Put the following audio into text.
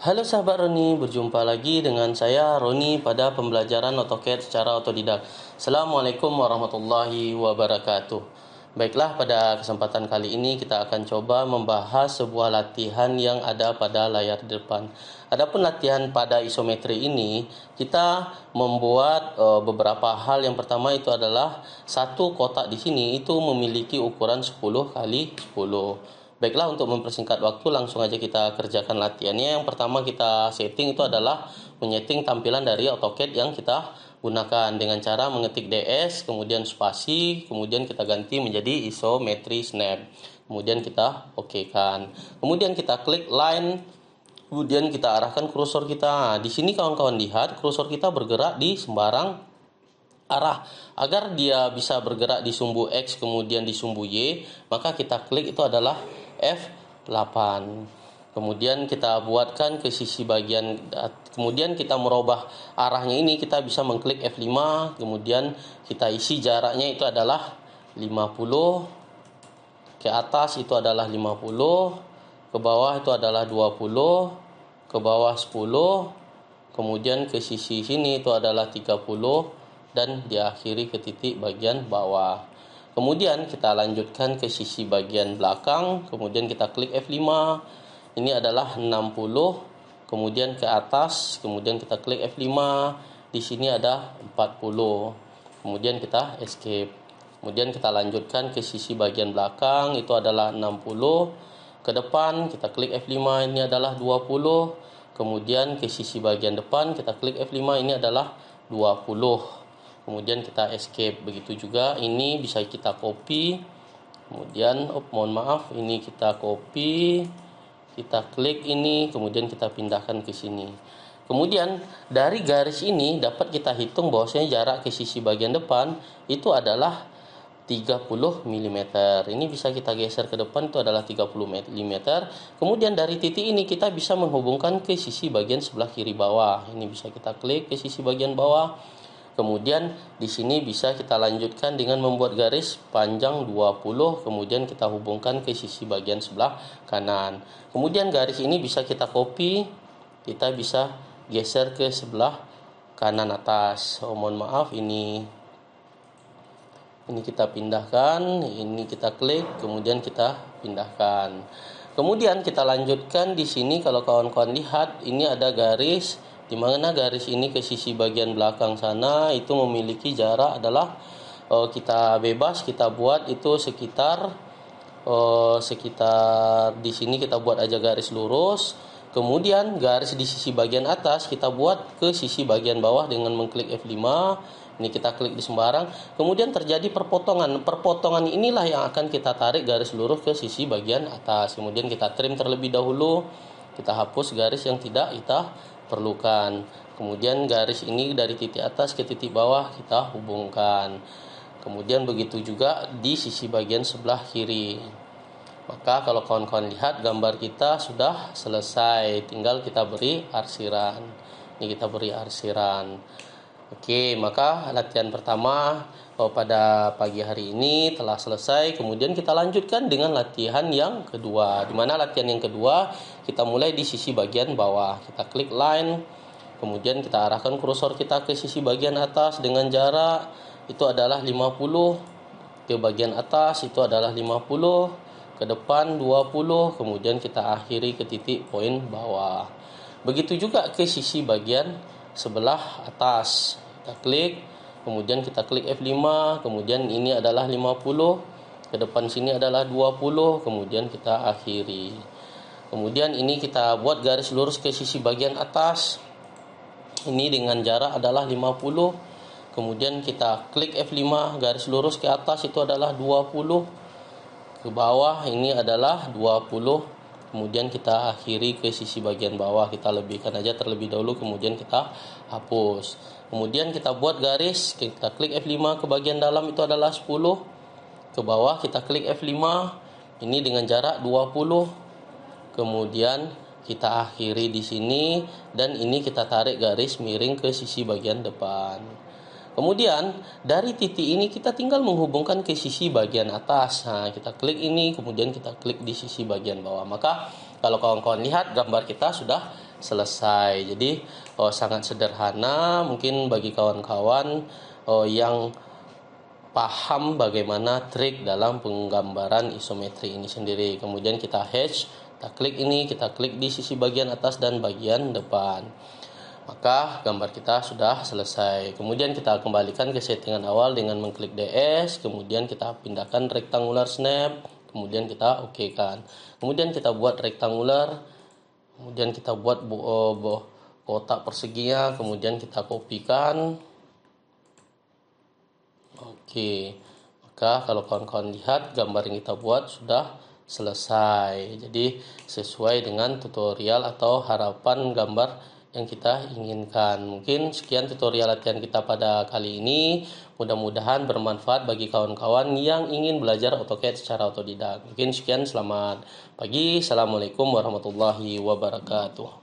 Halo sahabat Roni, berjumpa lagi dengan saya Roni pada pembelajaran AutoCAD secara otodidak. Assalamualaikum warahmatullahi wabarakatuh. Baiklah, pada kesempatan kali ini kita akan coba membahas sebuah latihan yang ada pada layar depan. Adapun latihan pada isometri ini, kita membuat e, beberapa hal. Yang pertama itu adalah satu kotak di sini itu memiliki ukuran 10 kali 10. Baiklah untuk mempersingkat waktu langsung aja kita kerjakan latihannya. Yang pertama kita setting itu adalah menyeting tampilan dari AutoCAD yang kita gunakan dengan cara mengetik DS, kemudian spasi, kemudian kita ganti menjadi isometri snap. Kemudian kita oke kan. Kemudian kita klik line kemudian kita arahkan kursor kita. di sini kawan-kawan lihat kursor kita bergerak di sembarang arah agar dia bisa bergerak di sumbu X kemudian di sumbu Y maka kita klik itu adalah F8 kemudian kita buatkan ke sisi bagian eh, kemudian kita merubah arahnya ini kita bisa mengklik F5 kemudian kita isi jaraknya itu adalah 50 ke atas itu adalah 50 ke bawah itu adalah 20 ke bawah 10 kemudian ke sisi sini itu adalah 30 dan diakhiri ke titik bagian bawah. Kemudian kita lanjutkan ke sisi bagian belakang, kemudian kita klik F5. Ini adalah 60, kemudian ke atas, kemudian kita klik F5. Di sini ada 40. Kemudian kita escape. Kemudian kita lanjutkan ke sisi bagian belakang, itu adalah 60. Ke depan kita klik F5, ini adalah 20. Kemudian ke sisi bagian depan kita klik F5, ini adalah 20 kemudian kita escape begitu juga ini bisa kita copy kemudian oh, mohon maaf ini kita copy kita klik ini kemudian kita pindahkan ke sini kemudian dari garis ini dapat kita hitung bahwasanya jarak ke sisi bagian depan itu adalah 30 mm ini bisa kita geser ke depan itu adalah 30 mm kemudian dari titik ini kita bisa menghubungkan ke sisi bagian sebelah kiri bawah ini bisa kita klik ke sisi bagian bawah Kemudian di sini bisa kita lanjutkan dengan membuat garis panjang 20 kemudian kita hubungkan ke sisi bagian sebelah kanan. Kemudian garis ini bisa kita copy, kita bisa geser ke sebelah kanan atas. Oh, mohon maaf ini ini kita pindahkan, ini kita klik, kemudian kita pindahkan. Kemudian kita lanjutkan di sini kalau kawan-kawan lihat ini ada garis di mana garis ini ke sisi bagian belakang sana itu memiliki jarak adalah uh, kita bebas kita buat itu sekitar uh, sekitar di sini kita buat aja garis lurus kemudian garis di sisi bagian atas kita buat ke sisi bagian bawah dengan mengklik F5 ini kita klik di sembarang kemudian terjadi perpotongan perpotongan inilah yang akan kita tarik garis lurus ke sisi bagian atas kemudian kita trim terlebih dahulu kita hapus garis yang tidak kita perlukan. Kemudian garis ini dari titik atas ke titik bawah kita hubungkan. Kemudian begitu juga di sisi bagian sebelah kiri. Maka kalau kawan-kawan lihat gambar kita sudah selesai, tinggal kita beri arsiran. Ini kita beri arsiran. Oke, maka latihan pertama oh, pada pagi hari ini telah selesai. Kemudian kita lanjutkan dengan latihan yang kedua. Di mana latihan yang kedua kita mulai di sisi bagian bawah. Kita klik line, kemudian kita arahkan kursor kita ke sisi bagian atas dengan jarak itu adalah 50 ke bagian atas itu adalah 50 ke depan 20 kemudian kita akhiri ke titik poin bawah. Begitu juga ke sisi bagian sebelah atas kita klik kemudian kita klik F5 kemudian ini adalah 50 ke depan sini adalah 20 kemudian kita akhiri kemudian ini kita buat garis lurus ke sisi bagian atas ini dengan jarak adalah 50 kemudian kita klik F5 garis lurus ke atas itu adalah 20 ke bawah ini adalah 20 kemudian kita akhiri ke sisi bagian bawah kita lebihkan aja terlebih dahulu kemudian kita hapus kemudian kita buat garis kita klik F5 ke bagian dalam itu adalah 10 ke bawah kita klik F5 ini dengan jarak 20 kemudian kita akhiri di sini dan ini kita tarik garis miring ke sisi bagian depan Kemudian dari titik ini kita tinggal menghubungkan ke sisi bagian atas. Nah, kita klik ini, kemudian kita klik di sisi bagian bawah. Maka kalau kawan-kawan lihat gambar kita sudah selesai. Jadi oh, sangat sederhana. Mungkin bagi kawan-kawan oh, yang paham bagaimana trik dalam penggambaran isometri ini sendiri. Kemudian kita hatch, kita klik ini, kita klik di sisi bagian atas dan bagian depan maka gambar kita sudah selesai kemudian kita kembalikan ke settingan awal dengan mengklik DS kemudian kita pindahkan rectangular snap kemudian kita oke okay kan kemudian kita buat rectangular kemudian kita buat bo eh, bo kotak perseginya kemudian kita kopikan oke okay. maka kalau kawan-kawan lihat gambar yang kita buat sudah selesai jadi sesuai dengan tutorial atau harapan gambar yang kita inginkan. Mungkin sekian tutorial latihan kita pada kali ini. Mudah-mudahan bermanfaat bagi kawan-kawan yang ingin belajar AutoCAD secara otodidak. Mungkin sekian, selamat pagi. Assalamualaikum warahmatullahi wabarakatuh.